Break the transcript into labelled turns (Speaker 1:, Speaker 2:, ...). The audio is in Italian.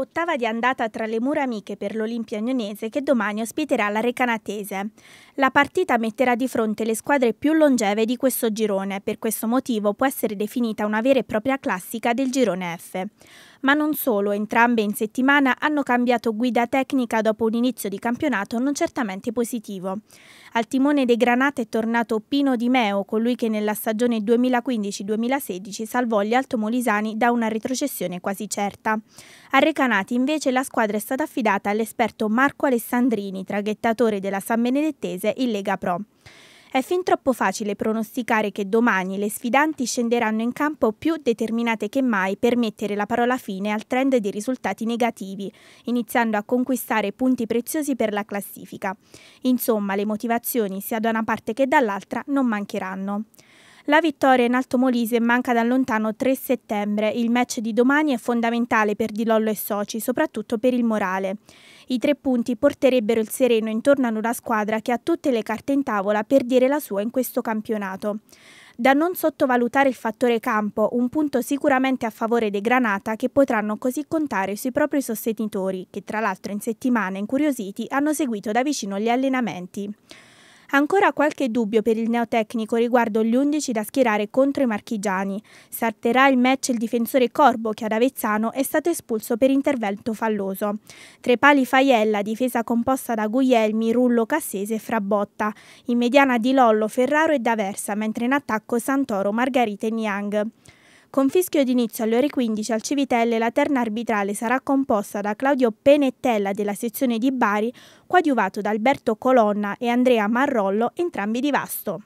Speaker 1: ottava di andata tra le mura amiche per l'Olimpia Agnonese che domani ospiterà la Recanatese. La partita metterà di fronte le squadre più longeve di questo girone, per questo motivo può essere definita una vera e propria classica del girone F. Ma non solo, entrambe in settimana hanno cambiato guida tecnica dopo un inizio di campionato non certamente positivo. Al timone dei Granate è tornato Pino Di Meo, colui che nella stagione 2015-2016 salvò gli altomolisani da una retrocessione quasi certa. A Recanati invece la squadra è stata affidata all'esperto Marco Alessandrini, traghettatore della San Benedettese in Lega Pro. È fin troppo facile pronosticare che domani le sfidanti scenderanno in campo più determinate che mai per mettere la parola fine al trend dei risultati negativi, iniziando a conquistare punti preziosi per la classifica. Insomma, le motivazioni sia da una parte che dall'altra non mancheranno. La vittoria in Alto Molise manca da lontano 3 settembre. Il match di domani è fondamentale per Di Lollo e soci, soprattutto per il morale. I tre punti porterebbero il sereno intorno ad una squadra che ha tutte le carte in tavola per dire la sua in questo campionato. Da non sottovalutare il fattore campo, un punto sicuramente a favore dei Granata che potranno così contare sui propri sostenitori, che tra l'altro in settimana incuriositi hanno seguito da vicino gli allenamenti. Ancora qualche dubbio per il neotecnico riguardo gli 11 da schierare contro i marchigiani. Sarterà il match il difensore Corbo che ad Avezzano è stato espulso per intervento falloso. Tre pali Faiella, difesa composta da Guglielmi, Rullo Cassese e Frabotta. In mediana di Lollo, Ferraro e D'Aversa, mentre in attacco Santoro, Margarita e Niang. Con fischio d'inizio alle ore 15 al Civitelle la terna arbitrale sarà composta da Claudio Penettella della sezione di Bari, coadiuvato da Alberto Colonna e Andrea Marrollo, entrambi di Vasto.